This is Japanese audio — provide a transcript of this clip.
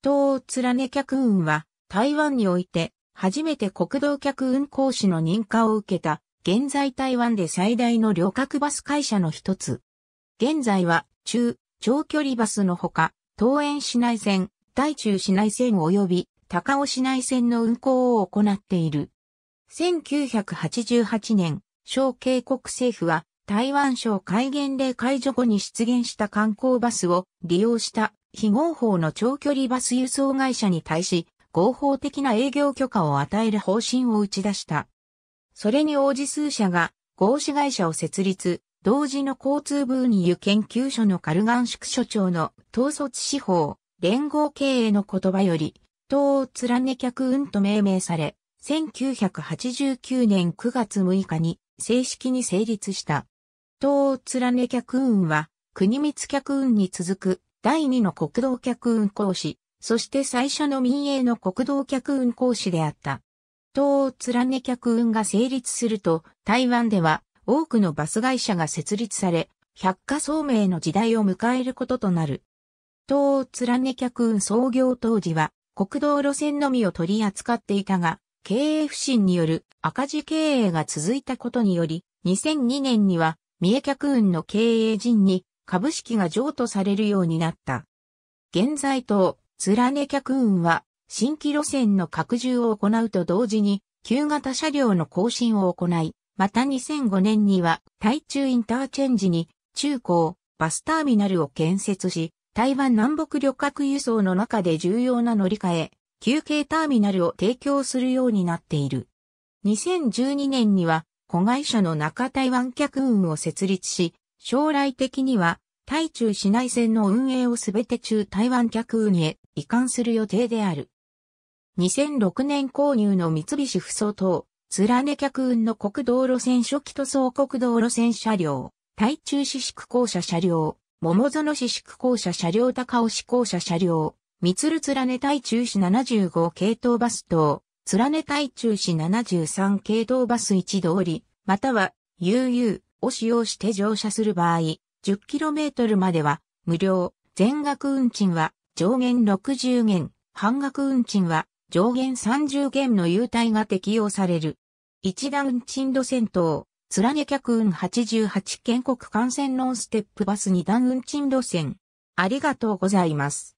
島を連ね客運は、台湾において、初めて国道客運行士の認可を受けた、現在台湾で最大の旅客バス会社の一つ。現在は、中、長距離バスのほか、東園市内線、大中市内線及び、高尾市内線の運行を行っている。1988年、小渓谷政府は、台湾省戒厳令解除後に出現した観光バスを利用した非合法の長距離バス輸送会社に対し、合法的な営業許可を与える方針を打ち出した。それに応じ数社が合資会社を設立、同時の交通部運輸研究所のカルガン宿所長の統率司法、連合経営の言葉より、東を連ね客運と命名され、1989年9月6日に正式に成立した。東を連ね客運は、国光客運に続く第2の国道客運行士、そして最初の民営の国道客運行士であった。東欧連ね客運が成立すると、台湾では多くのバス会社が設立され、百科聡明の時代を迎えることとなる。東欧連ね客運創業当時は、国道路線のみを取り扱っていたが、経営不振による赤字経営が続いたことにより、2002年には、三重客運の経営陣に株式が譲渡されるようになった。現在と、ラネ客運は、新規路線の拡充を行うと同時に、旧型車両の更新を行い、また2005年には、台中インターチェンジに、中高、バスターミナルを建設し、台湾南北旅客輸送の中で重要な乗り換え、休憩ターミナルを提供するようになっている。2012年には、子会社の中台湾客運を設立し、将来的には、対中市内線の運営をすべて中台湾客運へ移管する予定である。2006年購入の三菱不走等、貫客運の国道路線初期塗装国道路線車両、対中市宿校舎車両、桃園市宿校舎車両高尾市校舎車両、三鶴連ね対中市75系統バス等、貫台対中市73系統バス一通り、または、UU、を使用して乗車する場合、10km までは無料、全額運賃は上限60元、半額運賃は上限30元の優待が適用される。一段運賃路線等、らげ客運88県国幹線ノンステップバス二段運賃路線。ありがとうございます。